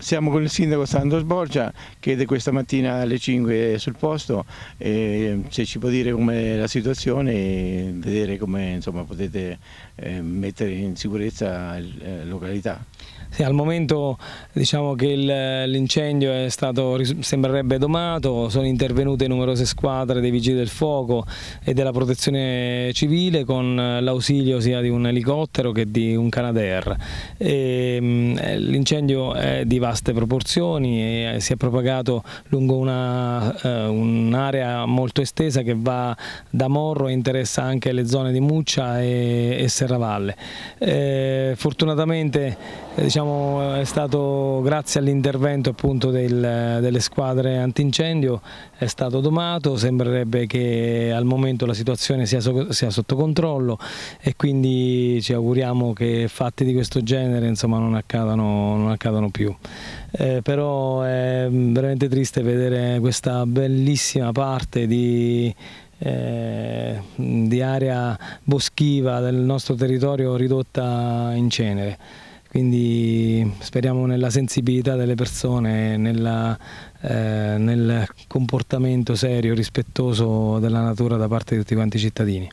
Siamo con il sindaco Sandro Sborgia che è questa mattina alle 5 sul posto, eh, se ci può dire com'è la situazione e vedere come insomma, potete eh, mettere in sicurezza la eh, località. Sì, al momento diciamo che l'incendio sembrerebbe domato, sono intervenute numerose squadre dei vigili del fuoco e della protezione civile con l'ausilio sia di un elicottero che di un Canadair. Ehm, l'incendio è di vaste proporzioni e eh, si è propagato lungo eh, un'area un molto estesa che va da Morro e interessa anche le zone di Muccia e, e Serravalle. Eh, fortunatamente eh, diciamo, diciamo, è stato grazie all'intervento del, delle squadre antincendio, è stato domato, sembrerebbe che al momento la situazione sia, sia sotto controllo e quindi ci auguriamo che fatti di questo genere insomma, non, accadano, non, accadano, più. Eh, però è veramente triste vedere questa bellissima parte di eh, di area boschiva del nostro territorio ridotta in cenere quindi speriamo nella sensibilità delle persone, nella, eh, nel comportamento serio, rispettoso della natura da parte di tutti quanti i cittadini.